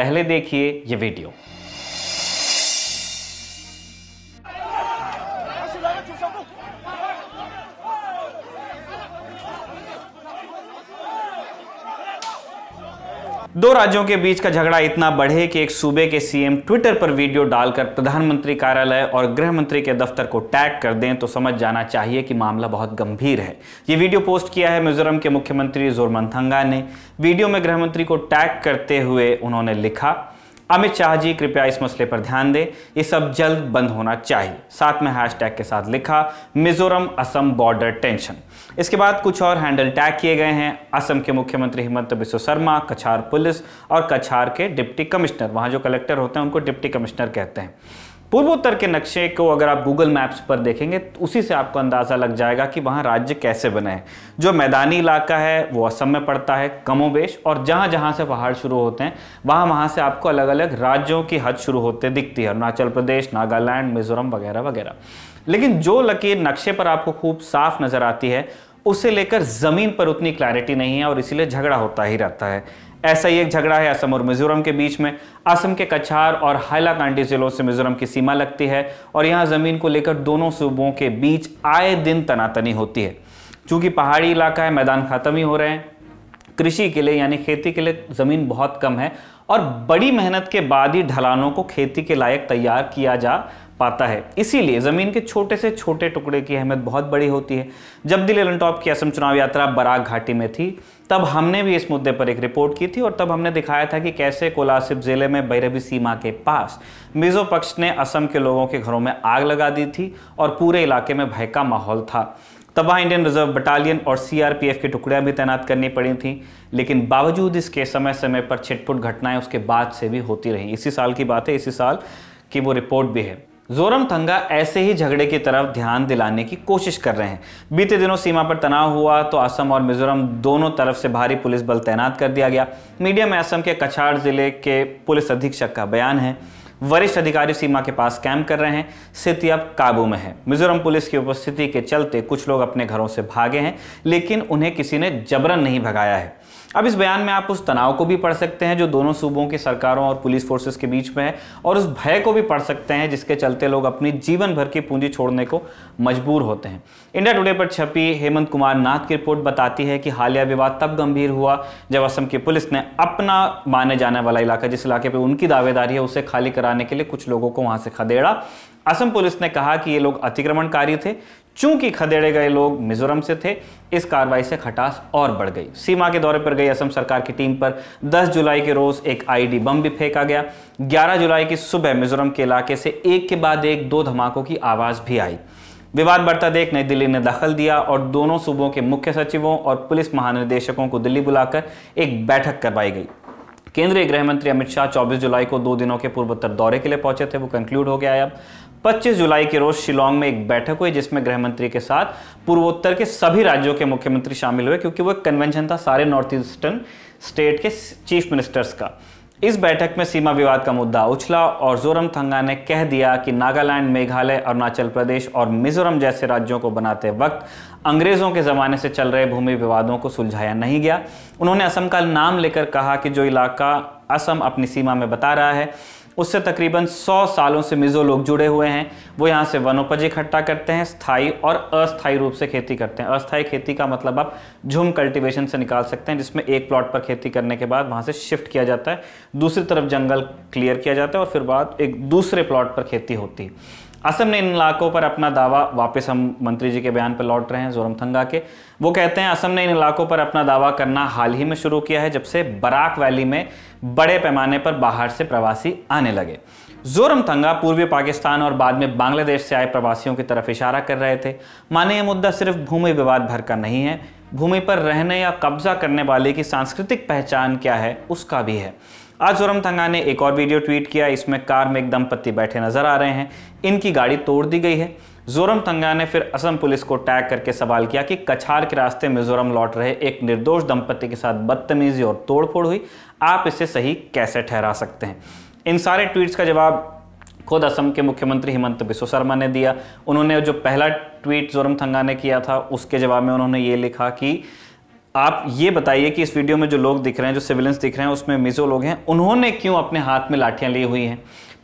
पहले देखिए ये वीडियो दो राज्यों के बीच का झगड़ा इतना बढ़े कि एक सूबे के सीएम ट्विटर पर वीडियो डालकर प्रधानमंत्री कार्यालय और गृह मंत्री के दफ्तर को टैग कर दें तो समझ जाना चाहिए कि मामला बहुत गंभीर है ये वीडियो पोस्ट किया है मिजोरम के मुख्यमंत्री जोरमनथंगा ने वीडियो में गृह मंत्री को टैग करते हुए उन्होंने लिखा अमित शाह जी कृपया इस मसले पर ध्यान दें ये सब जल्द बंद होना चाहिए साथ में हैशटैग के साथ लिखा मिजोरम असम बॉर्डर टेंशन इसके बाद कुछ और हैंडल टैग किए गए हैं असम के मुख्यमंत्री हेमंत बिस्व शर्मा कछार पुलिस और कछार के डिप्टी कमिश्नर वहाँ जो कलेक्टर होते हैं उनको डिप्टी कमिश्नर कहते हैं पूर्वोत्तर के नक्शे को अगर आप गूगल मैप्स पर देखेंगे तो उसी से आपको अंदाज़ा लग जाएगा कि वहां राज्य कैसे बने हैं जो मैदानी इलाका है वो असम में पड़ता है कमोबेश और जहां जहां से पहाड़ शुरू होते हैं वहां वहां से आपको अलग अलग राज्यों की हद शुरू होते दिखती है अरुणाचल प्रदेश नागालैंड मिजोरम वगैरह वगैरह लेकिन जो लकीर नक्शे पर आपको खूब साफ नज़र आती है उसे लेकर ज़मीन पर उतनी क्लैरिटी नहीं है और इसीलिए झगड़ा होता ही रहता है ऐसा ही एक झगड़ा है असम और मिजोरम के बीच में असम के कछार और हाइलाकांडी जिलों से मिजोरम की सीमा लगती है और यहाँ ज़मीन को लेकर दोनों सूबों के बीच आए दिन तनातनी होती है चूँकि पहाड़ी इलाका है मैदान ख़त्म ही हो रहे हैं कृषि के लिए यानी खेती के लिए ज़मीन बहुत कम है और बड़ी मेहनत के बाद ही ढलानों को खेती के लायक तैयार किया जा पाता है इसीलिए ज़मीन के छोटे से छोटे टुकड़े की अहमियत बहुत बड़ी होती है जब दिल एलनटॉप की असम चुनाव यात्रा बराग घाटी में थी तब हमने भी इस मुद्दे पर एक रिपोर्ट की थी और तब हमने दिखाया था कि कैसे कोलासिब जिले में बैरवी सीमा के पास मिजो पक्ष ने असम के लोगों के घरों में आग लगा दी थी और पूरे इलाके में भय का माहौल था तब वहाँ इंडियन रिजर्व बटालियन और सीआरपीएफ की टुकड़ियाँ भी तैनात करनी पड़ी थीं लेकिन बावजूद इसके समय समय पर छिटपुट घटनाएं उसके बाद से भी होती रहीं इसी साल की बात है इसी साल की वो रिपोर्ट भी है जोरम थंगा ऐसे ही झगड़े की तरफ ध्यान दिलाने की कोशिश कर रहे हैं बीते दिनों सीमा पर तनाव हुआ तो असम और मिजोरम दोनों तरफ से भारी पुलिस बल तैनात कर दिया गया मीडिया में असम के कछाड़ जिले के पुलिस अधीक्षक का बयान है वरिष्ठ अधिकारी सीमा के पास कैंप कर रहे हैं स्थिति अब काबू में है मिजोरम पुलिस की उपस्थिति के चलते कुछ लोग अपने घरों से भागे हैं लेकिन उन्हें किसी ने जबरन नहीं भगाया है अब इस बयान में आप उस तनाव को भी पढ़ सकते हैं जो दोनों सूबों की सरकारों और पुलिस फोर्सेस के बीच में है और उस भय को भी पढ़ सकते हैं जिसके चलते लोग अपनी जीवन भर की पूंजी छोड़ने को मजबूर होते हैं इंडिया टुडे पर छपी हेमंत कुमार नाथ की रिपोर्ट बताती है कि हालिया विवाद तब गंभीर हुआ जब असम की पुलिस ने अपना माने जाने वाला इलाका जिस इलाके पर उनकी दावेदारी है उसे खाली कराने के लिए कुछ लोगों को वहां से खदेड़ा असम पुलिस ने कहा कि ये लोग अतिक्रमणकारी थे चूंकि खदेड़े गए लोग मिजोरम से थे इस कार्रवाई से खटास और बढ़ गई सीमा के दौरे पर गई असम सरकार की टीम पर 10 जुलाई के रोज एक आईडी बम भी फेंका गया 11 जुलाई की सुबह मिजोरम के इलाके से एक के बाद एक दो धमाकों की आवाज भी आई विवाद बढ़ता देख नई दिल्ली ने दखल दिया और दोनों सूबों के मुख्य सचिवों और पुलिस महानिदेशकों को दिल्ली बुलाकर एक बैठक करवाई गई केंद्रीय गृह मंत्री अमित शाह 24 जुलाई को दो दिनों के पूर्वोत्तर दौरे के लिए पहुंचे थे वो कंक्लूड हो गया है अब 25 जुलाई के रोज शिलोंग में एक बैठक हुई जिसमें गृह मंत्री के साथ पूर्वोत्तर के सभी राज्यों के मुख्यमंत्री शामिल हुए क्योंकि वो एक कन्वेंशन था सारे नॉर्थ ईस्टर्न स्टेट के चीफ मिनिस्टर्स का इस बैठक में सीमा विवाद का मुद्दा उछला और जोरम थंगा ने कह दिया कि नागालैंड मेघालय अरुणाचल प्रदेश और मिजोरम जैसे राज्यों को बनाते वक्त अंग्रेजों के ज़माने से चल रहे भूमि विवादों को सुलझाया नहीं गया उन्होंने असम का नाम लेकर कहा कि जो इलाका असम अपनी सीमा में बता रहा है उससे तकरीबन 100 सालों से मिजो लोग जुड़े हुए हैं वो यहाँ से वनोपज इकट्ठा करते हैं स्थाई और अस्थायी रूप से खेती करते हैं अस्थायी खेती का मतलब आप झुम कल्टिवेशन से निकाल सकते हैं जिसमें एक प्लॉट पर खेती करने के बाद वहाँ से शिफ्ट किया जाता है दूसरी तरफ जंगल क्लियर किया जाता है और फिर बाद एक दूसरे प्लॉट पर खेती होती है असम ने इन इलाकों पर अपना दावा वापस हम मंत्री जी के बयान पर लौट रहे हैं जोरमथंगा के वो कहते हैं असम ने इन इलाकों पर अपना दावा करना हाल ही में शुरू किया है जब से बराक वैली में बड़े पैमाने पर बाहर से प्रवासी आने लगे जोरमथंगा पूर्वी पाकिस्तान और बाद में बांग्लादेश से आए प्रवासियों की तरफ इशारा कर रहे थे माने ये मुद्दा सिर्फ भूमि विवाद भर का नहीं है भूमि पर रहने या कब्जा करने वाले की सांस्कृतिक पहचान क्या है उसका भी है आज जोरम थंगा ने एक और वीडियो ट्वीट किया इसमें कार में एक दंपत्ति बैठे नजर आ रहे हैं इनकी गाड़ी तोड़ दी गई है जोरम थंगा ने फिर असम पुलिस को टैग करके सवाल किया कि कछार के रास्ते मिजोरम लौट रहे एक निर्दोष दंपत्ति के साथ बदतमीजी और तोड़फोड़ हुई आप इसे सही कैसे ठहरा सकते हैं इन सारे ट्वीट्स का जवाब खुद असम के मुख्यमंत्री हिमंत बिस्व शर्मा ने दिया उन्होंने जो पहला ट्वीट जोरम थंगा ने किया था उसके जवाब में उन्होंने ये लिखा कि आप ये बताइए कि इस वीडियो में जो लोग दिख रहे हैं जो सिविलियंस दिख रहे हैं उसमें मिजो लोग हैं उन्होंने क्यों अपने हाथ में लाठियां ली हुई हैं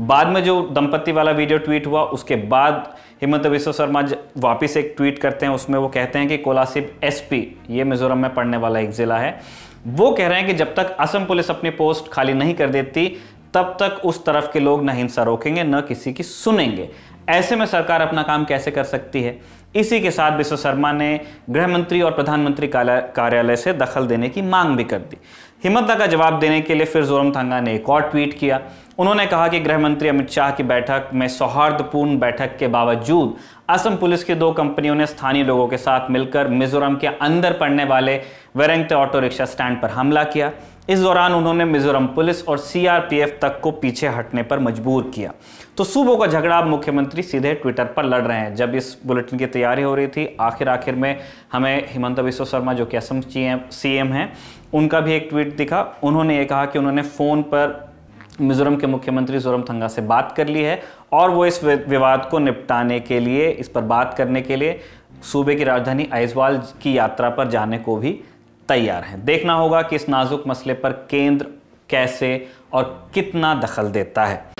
बाद में जो दंपत्ति वाला वीडियो ट्वीट हुआ उसके बाद हिमंत बिस्व शर्मा वापस एक ट्वीट करते हैं उसमें वो कहते हैं कि कोलासिब एसपी ये मिजोरम में पढ़ने वाला एक ज़िला है वो कह रहे हैं कि जब तक असम पुलिस अपनी पोस्ट खाली नहीं कर देती तब तक उस तरफ के लोग न हिंसा रोकेंगे न किसी की सुनेंगे ऐसे में सरकार अपना काम कैसे कर सकती है इसी के साथ विश्व शर्मा ने गृह मंत्री और प्रधानमंत्री कार्यालय से दखल देने की मांग भी कर दी हिम्मत का जवाब देने के लिए फिर जोरम थांगा ने एक और ट्वीट किया उन्होंने कहा कि गृह मंत्री अमित शाह की बैठक में सौहार्दपूर्ण बैठक के बावजूद असम पुलिस की दो कंपनियों ने स्थानीय लोगों के साथ मिलकर मिजोरम के अंदर पड़ने वाले वेरेंगते ऑटो रिक्शा स्टैंड पर हमला किया इस दौरान उन्होंने मिजोरम पुलिस और सीआरपीएफ तक को पीछे हटने पर मजबूर किया तो सूबों का झगड़ा अब मुख्यमंत्री सीधे ट्विटर पर लड़ रहे हैं जब इस बुलेटिन की तैयारी हो रही थी आखिर आखिर में हमें हिमंत विश्व शर्मा जो कि असम सी एम हैं उनका भी एक ट्वीट दिखा उन्होंने ये कहा कि उन्होंने फ़ोन पर मिजोरम के मुख्यमंत्री थंगा से बात कर ली है और वो इस विवाद को निपटाने के लिए इस पर बात करने के लिए सूबे की राजधानी आइजवाल की यात्रा पर जाने को भी तैयार हैं देखना होगा कि इस नाजुक मसले पर केंद्र कैसे और कितना दखल देता है